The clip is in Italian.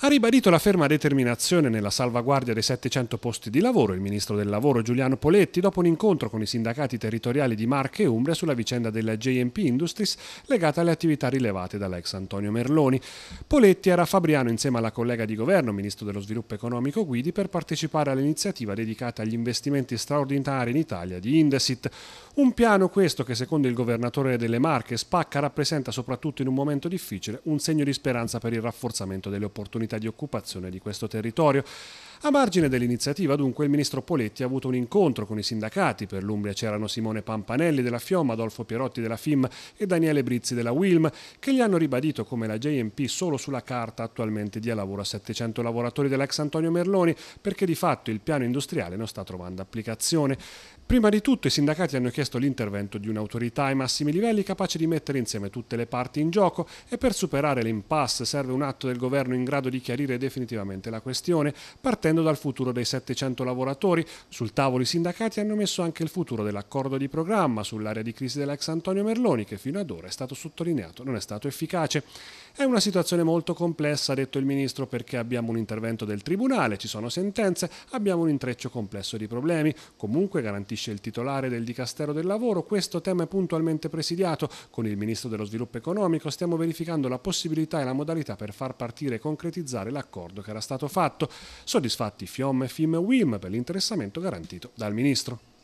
Ha ribadito la ferma determinazione nella salvaguardia dei 700 posti di lavoro il ministro del lavoro Giuliano Poletti dopo un incontro con i sindacati territoriali di Marche e Umbria sulla vicenda della JMP Industries legata alle attività rilevate dall'ex Antonio Merloni. Poletti era a Fabriano insieme alla collega di governo, ministro dello sviluppo economico Guidi, per partecipare all'iniziativa dedicata agli investimenti straordinari in Italia di Indesit. Un piano questo che secondo il governatore delle Marche Spacca rappresenta soprattutto in un momento difficile un segno di speranza per il rafforzamento delle opportunità opportunità di occupazione di questo territorio. A margine dell'iniziativa, dunque, il ministro Poletti ha avuto un incontro con i sindacati. Per l'Umbria c'erano Simone Pampanelli della FIOM, Adolfo Pierotti della FIM e Daniele Brizzi della WILM, che gli hanno ribadito come la JMP solo sulla carta attualmente dia lavoro a 700 lavoratori dell'ex Antonio Merloni, perché di fatto il piano industriale non sta trovando applicazione. Prima di tutto i sindacati hanno chiesto l'intervento di un'autorità ai massimi livelli capace di mettere insieme tutte le parti in gioco e per superare l'impasse serve un atto del governo in grado di di chiarire definitivamente la questione, partendo dal futuro dei 700 lavoratori. Sul tavolo i sindacati hanno messo anche il futuro dell'accordo di programma sull'area di crisi dell'ex Antonio Merloni, che fino ad ora è stato sottolineato non è stato efficace. È una situazione molto complessa, ha detto il Ministro, perché abbiamo un intervento del Tribunale, ci sono sentenze, abbiamo un intreccio complesso di problemi. Comunque, garantisce il titolare del Dicastero del Lavoro, questo tema è puntualmente presidiato. Con il Ministro dello Sviluppo Economico stiamo verificando la possibilità e la modalità per far partire e concretizzare realizzare l'accordo che era stato fatto, soddisfatti FIOM e FIM-WIM per l'interessamento garantito dal Ministro.